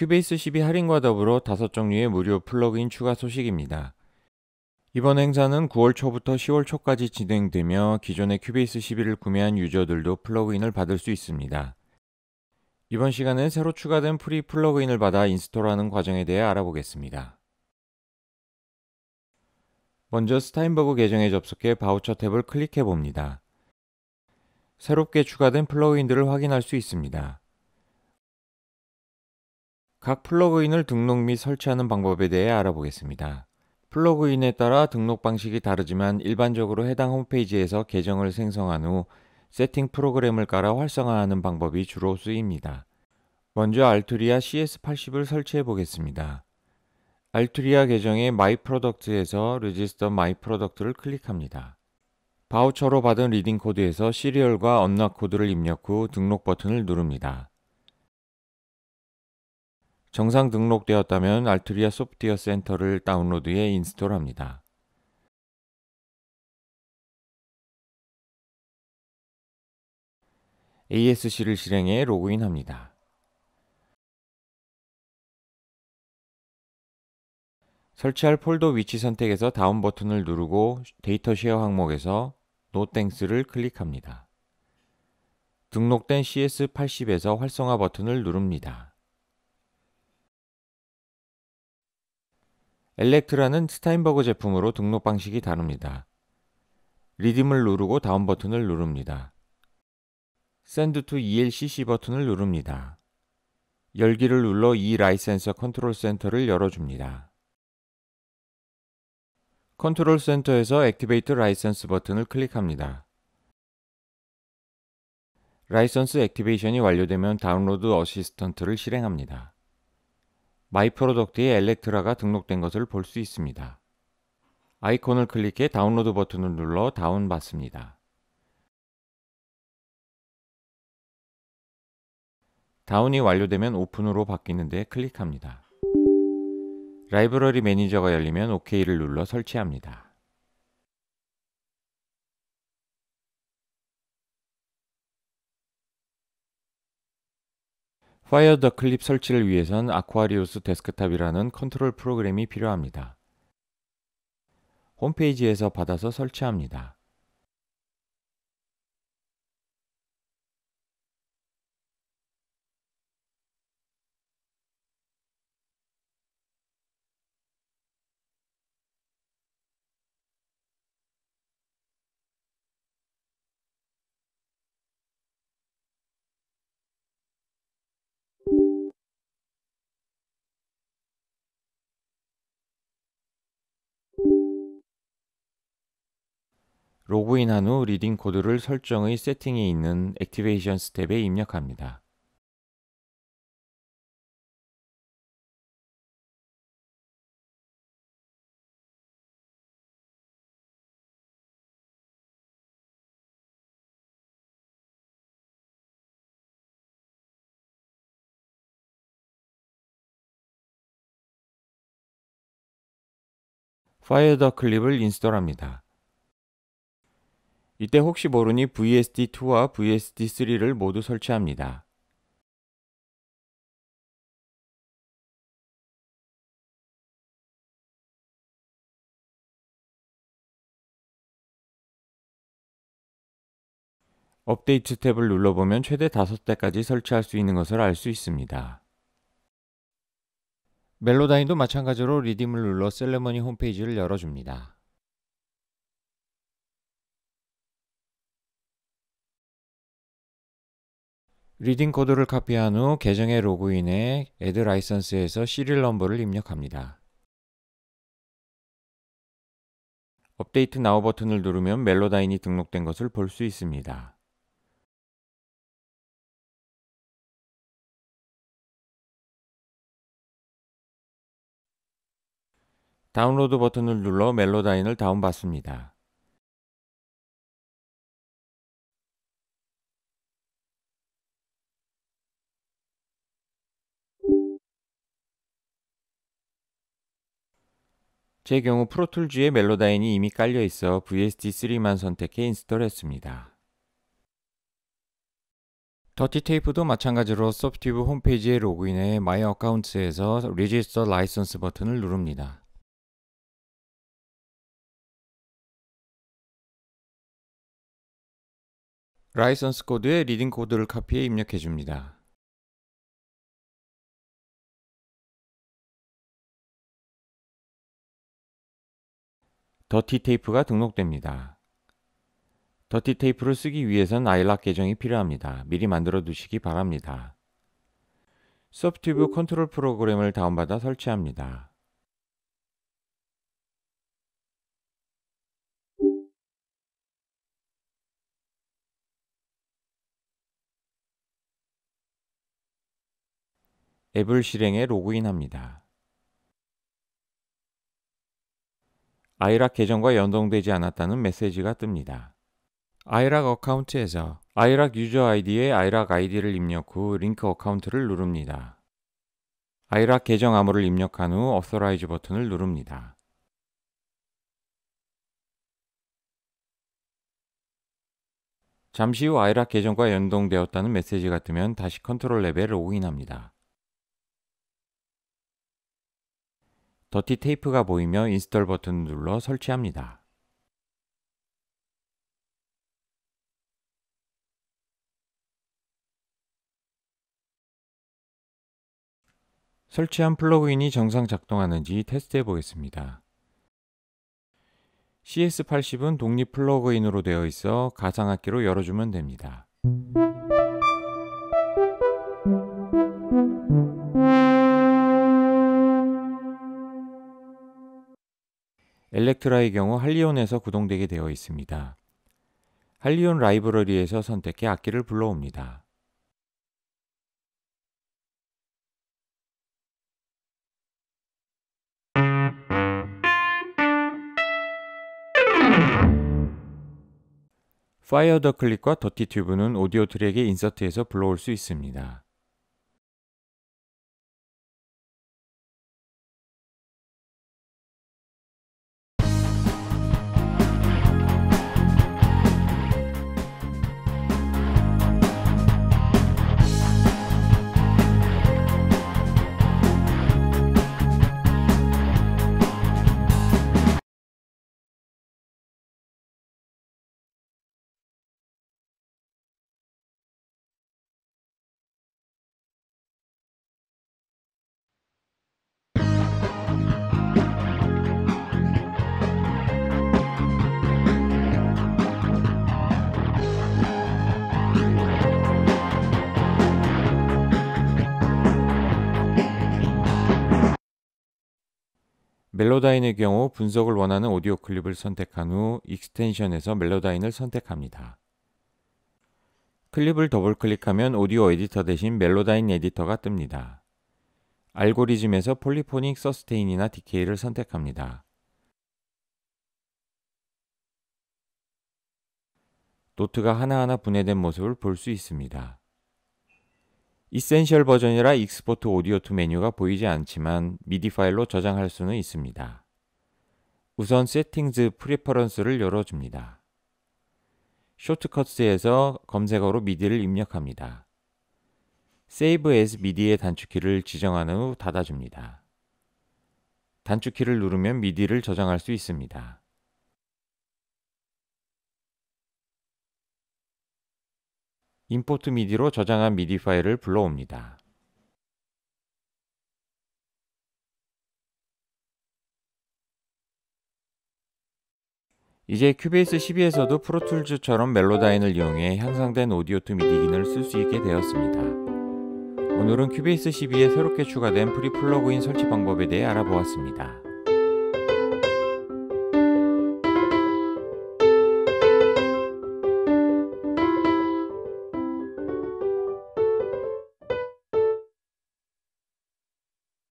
큐베이스 12 할인과 더불어 다섯 종류의 무료 플러그인 추가 소식입니다. 이번 행사는 9월 초부터 10월 초까지 진행되며 기존의 큐베이스 1 2를 구매한 유저들도 플러그인을 받을 수 있습니다. 이번 시간은 새로 추가된 프리 플러그인을 받아 인스톨하는 과정에 대해 알아보겠습니다. 먼저 스타인버그 계정에 접속해 바우처 탭을 클릭해 봅니다. 새롭게 추가된 플러그인들을 확인할 수 있습니다. 각 플러그인을 등록 및 설치하는 방법에 대해 알아보겠습니다. 플러그인에 따라 등록 방식이 다르지만 일반적으로 해당 홈페이지에서 계정을 생성한 후 세팅 프로그램을 깔아 활성화하는 방법이 주로 쓰입니다. 먼저 알투리아 CS80을 설치해 보겠습니다. 알투리아 계정의 마이 프로덕트에서 레지스터 마이 프로덕트를 클릭합니다. 바우처로 받은 리딩 코드에서 시리얼과 언락 코드를 입력 후 등록 버튼을 누릅니다. 정상 등록되었다면 알트리아 소프트웨어 센터를 다운로드해 인스톨합니다. ASC를 실행해 로그인합니다. 설치할 폴더 위치 선택에서 다운 버튼을 누르고 데이터 쉐어 항목에서 No Thanks를 클릭합니다. 등록된 CS80에서 활성화 버튼을 누릅니다. 엘렉트라는 스타인버그 제품으로 등록 방식이 다릅니다. 리듬을 누르고 다운 버튼을 누릅니다. 샌드 투 ELCC 버튼을 누릅니다. 열기를 눌러 이 라이센서 컨트롤 센터를 열어줍니다. 컨트롤 센터에서 액티베이트 라이센스 버튼을 클릭합니다. 라이선스 액티베이션이 완료되면 다운로드 어시스턴트를 실행합니다. 마이 프로덕트의 엘렉트라가 등록된 것을 볼 수 있습니다. 아이콘을 클릭해 다운로드 버튼을 눌러 다운받습니다. 다운이 완료되면 오픈으로 바뀌는데 클릭합니다. 라이브러리 매니저가 열리면 OK를 눌러 설치합니다. 파이어더 클립 설치를 위해선 아쿠아리우스 데스크탑이라는 컨트롤 프로그램이 필요합니다. 홈페이지에서 받아서 설치합니다. 로그인한 후 리딩 코드를 설정의 세팅에 있는 액티베이션 스텝에 입력합니다. 파이어더 클립을 인스톨합니다. 이때 혹시 모르니 VSD2와 VSD3를 모두 설치합니다. 업데이트 탭을 눌러보면 최대 5대까지 설치할 수 있는 것을 알 수 있습니다. 멜로다인도 마찬가지로 리딤을 눌러 셀레머니 홈페이지를 열어줍니다. 리딩 코드를 카피한 후 계정에 로그인해 add 라이선스에서 시리얼 넘버를 입력합니다. 업데이트 나우 버튼을 누르면 멜로다인이 등록된 것을 볼 수 있습니다. 다운로드 버튼을 눌러 멜로다인을 다운받습니다. 제 경우 프로툴 즈의 멜로다인이 이미 깔려 있어 VST3만 선택해 인스톨했습니다. 더티 테이프도 마찬가지로 서브티브 홈페이지에 로그인해 마이 어카운트에서 리지스터 라이선스 버튼을 누릅니다. 라이선스 코드에 리딩 코드를 카피해 입력해 줍니다. 더티 테이프가 등록됩니다. 더티 테이프를 쓰기 위해선 아일락 계정이 필요합니다. 미리 만들어 두시기 바랍니다. 서브튜브 컨트롤 프로그램을 다운받아 설치합니다. 앱을 실행해 로그인합니다. 아이락 계정과 연동되지 않았다는 메시지가 뜹니다. 아이락 어카운트에서 아이락 유저 아이디에 아이락 아이디를 입력 후 링크 어카운트를 누릅니다. 아이락 계정 암호를 입력한 후 Authorize 버튼을 누릅니다. 잠시 후 아이락 계정과 연동되었다는 메시지가 뜨면 다시 컨트롤 랩에 로그인합니다. 더티 테이프가 보이며 인스톨 버튼을 눌러 설치합니다. 설치한 플러그인이 정상 작동하는지 테스트해 보겠습니다. CS80은 독립 플러그인으로 되어 있어 가상악기로 열어주면 됩니다. 엘렉트라의 경우 할리온에서 구동되게 되어 있습니다. 할리온 라이브러리에서 선택해 악기를 불러옵니다. 파이어 더 클릭과 더티 튜브는 오디오 트랙에 인서트해서 불러올 수 있습니다. 멜로다인의 경우 분석을 원하는 오디오 클립을 선택한 후 익스텐션에서 멜로다인을 선택합니다. 클립을 더블 클릭하면 오디오 에디터 대신 멜로다인 에디터가 뜹니다. 알고리즘에서 폴리포닉 서스테인이나 디케이를 선택합니다. 노트가 하나하나 분해된 모습을 볼 수 있습니다. 이센셜 버전이라 익스포트 오디오 투 메뉴가 보이지 않지만 미디 파일로 저장할 수는 있습니다. 우선 세팅즈 프리퍼런스를 열어줍니다. 쇼트컷스에서 검색어로 미디를 입력합니다. Save as MIDI의 단축키를 지정한 후 닫아줍니다. 단축키를 누르면 미디를 저장할 수 있습니다. 임포트 미디로 저장한 미디 파일을 불러옵니다. 이제 큐베이스 12에서도 프로툴즈처럼 멜로다인을 이용해 향상된 오디오 투 미디 기능을 쓸 수 있게 되었습니다. 오늘은 큐베이스 12에 새롭게 추가된 프리 플러그인 설치 방법에 대해 알아보았습니다.